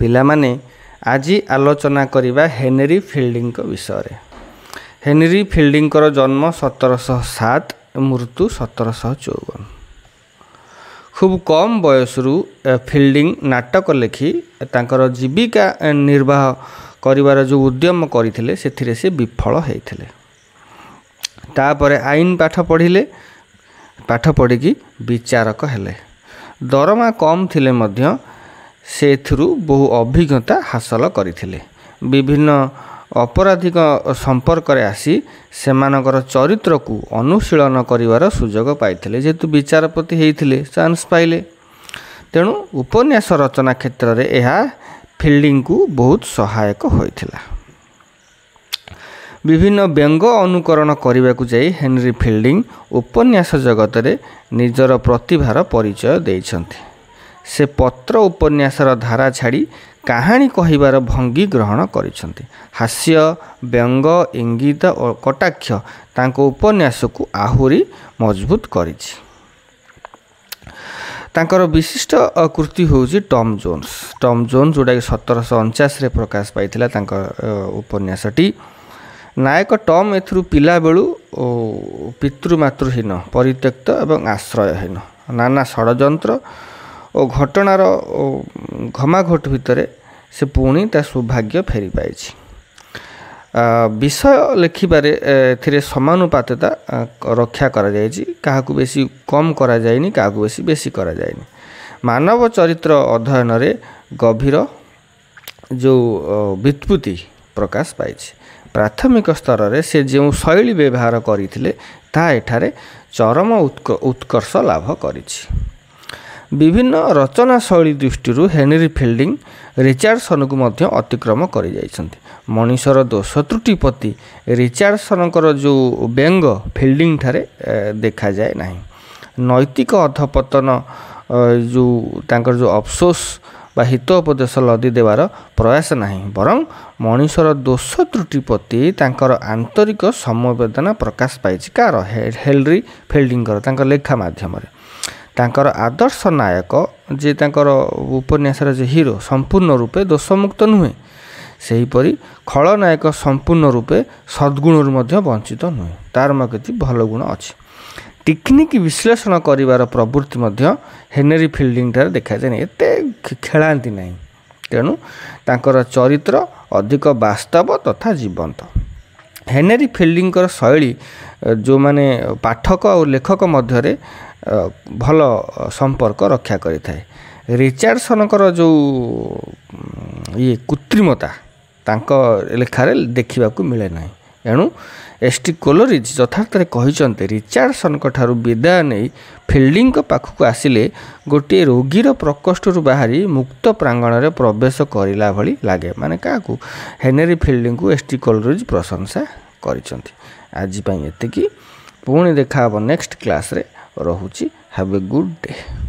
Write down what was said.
ପିଲାମାନେ ଆଜି ଆଲୋଚନା କରିବା ହେନରି ଫିଲ୍ଡିଙ୍କ ବିଷୟରେ ହେନରି ଫିଲ୍ଡିଙ୍କର ଜନ୍ମ ସତରଶହ ସାତ ମୃତ୍ୟୁ ସତରଶହ ଚଉବନ ଖୁବ୍ କମ୍ ବୟସରୁ ଫିଲ୍ଡିଂ ନାଟକ ଲେଖି ତାଙ୍କର ଜୀବିକା ନିର୍ବାହ କରିବାର ଯେଉଁ ଉଦ୍ୟମ କରିଥିଲେ ସେଥିରେ ସେ ବିଫଳ ହୋଇଥିଲେ ତାପରେ ଆଇନ ପାଠ ପଢ଼ିଲେ ପାଠ ପଢ଼ିକି ବିଚାରକ ହେଲେ ଦରମା କମ୍ ଥିଲେ ମଧ୍ୟ ସେଥିରୁ ବହୁ ଅଭିଜ୍ଞତା ହାସଲ କରିଥିଲେ ବିଭିନ୍ନ ଅପରାଧିକ ସମ୍ପର୍କରେ ଆସି ସେମାନଙ୍କର ଚରିତ୍ରକୁ ଅନୁଶୀଳନ କରିବାର ସୁଯୋଗ ପାଇଥିଲେ ଯେହେତୁ ବିଚାରପତି ହେଇଥିଲେ ଚାନ୍ସ ପାଇଲେ ତେଣୁ ଉପନ୍ୟାସ ରଚନା କ୍ଷେତ୍ରରେ ଏହା ଫିଲ୍ଡିଂକୁ ବହୁତ ସହାୟକ ହୋଇଥିଲା ବିଭିନ୍ନ ବ୍ୟଙ୍ଗ ଅନୁକରଣ କରିବାକୁ ଯାଇ ହେନରି ଫିଲ୍ଡିଂ ଉପନ୍ୟାସ ଜଗତରେ ନିଜର ପ୍ରତିଭାର ପରିଚୟ ଦେଇଛନ୍ତି ସେ ପତ୍ର ଉପନ୍ୟାସର ଧାରା ଛାଡ଼ି କାହାଣୀ କହିବାର ଭଙ୍ଗୀ ଗ୍ରହଣ କରିଛନ୍ତି ହାସ୍ୟ ବ୍ୟଙ୍ଗ ଇଙ୍ଗିତ ଓ କଟାକ୍ଷ ତାଙ୍କ ଉପନ୍ୟାସକୁ ଆହୁରି ମଜବୁତ କରିଛି ତାଙ୍କର ବିଶିଷ୍ଟ କୃତି ହେଉଛି ଟମ୍ ଜୋନ୍ସ ଟମ୍ ଜୋନ୍ସ ଯେଉଁଟାକି ସତରଶହ ଅଣଚାଶରେ ପ୍ରକାଶ ପାଇଥିଲା ତାଙ୍କ ଉପନ୍ୟାସଟି ନାୟକ ଟମ୍ ଏଥିରୁ ପିଲାବେଳୁ ପିତୃମାତୃହୀନ ପରିତ୍ୟକ୍ତ ଏବଂ ଆଶ୍ରୟହୀନ ନାନା ଷଡ଼ଯନ୍ତ୍ର ଓ ଘଟଣାର ଘମାଘୋଟ ଭିତରେ ସେ ପୁଣି ତା ସୌଭାଗ୍ୟ ଫେରି ପାଇଛି ବିଷୟ ଲେଖିବାରେ ଏଥିରେ ସମାନୁପାତତା ରକ୍ଷା କରାଯାଇଛି କାହାକୁ ବେଶୀ କମ୍ କରାଯାଇନି କାହାକୁ ବେଶୀ ବେଶୀ କରାଯାଇନି ମାନବ ଚରିତ୍ର ଅଧ୍ୟୟନରେ ଗଭୀର ଯେଉଁ ବିତ୍ପୁତି ପ୍ରକାଶ ପାଇଛି ପ୍ରାଥମିକ ସ୍ତରରେ ସେ ଯେଉଁ ଶୈଳୀ ବ୍ୟବହାର କରିଥିଲେ ତାହା ଏଠାରେ ଚରମ ଉତ୍କର୍ଷ ଲାଭ କରିଛି ବିଭିନ୍ନ ରଚନା ଶୈଳୀ ଦୃଷ୍ଟିରୁ ହେନରି ଫିଲ୍ଡିଂ ରିଚାର୍ଡସନ୍କୁ ମଧ୍ୟ ଅତିକ୍ରମ କରିଯାଇଛନ୍ତି ମଣିଷର ଦୋଷ ତ୍ରୁଟି ପ୍ରତି ରିଚାର୍ଡସନ୍ଙ୍କର ଯେଉଁ ବ୍ୟଙ୍ଗ ଫିଲ୍ଡିଂଠାରେ ଦେଖାଯାଏ ନାହିଁ ନୈତିକ ଅଧପତନ ଯେଉଁ ତାଙ୍କର ଯେଉଁ ଅଫସୋସ୍ ବା ହିତ ଉପଦେଶ ଲଦି ଦେବାର ପ୍ରୟାସ ନାହିଁ ବରଂ ମଣିଷର ଦୋଷ ତ୍ରୁଟି ପ୍ରତି ତାଙ୍କର ଆନ୍ତରିକ ସମବେଦନା ପ୍ରକାଶ ପାଇଛି କାହାର ହେଲରି ଫିଲ୍ଡିଂଙ୍କର ତାଙ୍କ ଲେଖା ମାଧ୍ୟମରେ ତାଙ୍କର ଆଦର୍ଶ ନାୟକ ଯିଏ ତାଙ୍କର ଉପନ୍ୟାସର ଯେ ହିରୋ ସମ୍ପୂର୍ଣ୍ଣ ରୂପେ ଦୋଷମୁକ୍ତ ନୁହେଁ ସେହିପରି ଖଳନାୟକ ସମ୍ପୂର୍ଣ୍ଣ ରୂପେ ସଦ୍ଗୁଣରୁ ମଧ୍ୟ ବଞ୍ଚିତ ନୁହେଁ ତା'ର ମୋ କିଛି ଭଲ ଗୁଣ ଅଛି ଟିକନିକ୍ ବିଶ୍ଳେଷଣ କରିବାର ପ୍ରବୃତ୍ତି ମଧ୍ୟ ହେନେରୀ ଫିଲ୍ଡିଂଠାରେ ଦେଖାଯାଏନି ଏତେ ଖେଳାନ୍ତି ନାହିଁ ତେଣୁ ତାଙ୍କର ଚରିତ୍ର ଅଧିକ ବାସ୍ତବ ତଥା ଜୀବନ୍ତ ହେନେରୀ ଫିଲ୍ଡିଙ୍କର ଶୈଳୀ ଯେଉଁମାନେ ପାଠକ ଆଉ ଲେଖକ ମଧ୍ୟରେ ଭଲ ସମ୍ପର୍କ ରକ୍ଷା କରିଥାଏ ରିଚାର୍ଡସନଙ୍କର ଯେଉଁ ଇଏ କୃତ୍ରିମତା ତାଙ୍କ ଲେଖାରେ ଦେଖିବାକୁ ମିଳେ ନାହିଁ ଏଣୁ ଏସ୍ ଟି କୋଲରିଜ୍ ଯଥାର୍ଥରେ କହିଛନ୍ତି ରିଚାର୍ଡ଼ସନ୍ଙ୍କ ଠାରୁ ବିଦାୟ ନେଇ ଫିଲ୍ଡିଙ୍କ ପାଖକୁ ଆସିଲେ ଗୋଟିଏ ରୋଗୀର ପ୍ରକୋଷ୍ଠରୁ ବାହାରି ମୁକ୍ତ ପ୍ରାଙ୍ଗଣରେ ପ୍ରବେଶ କରିଲା ଭଳି ଲାଗେ ମାନେ କାହାକୁ ହେନେରୀ ଫିଲ୍ଡିଙ୍କୁ ଏସ୍ ଟି କୋଲରିଜ୍ ପ୍ରଶଂସା କରିଛନ୍ତି ଆଜି ପାଇଁ ଏତିକି ପୁଣି ଦେଖା ହେବ ନେକ୍ସଟ କ୍ଲାସ୍ରେ ରହୁଛି ହ୍ୟାଭ୍ ଏ ଗୁଡ଼୍ ଡେ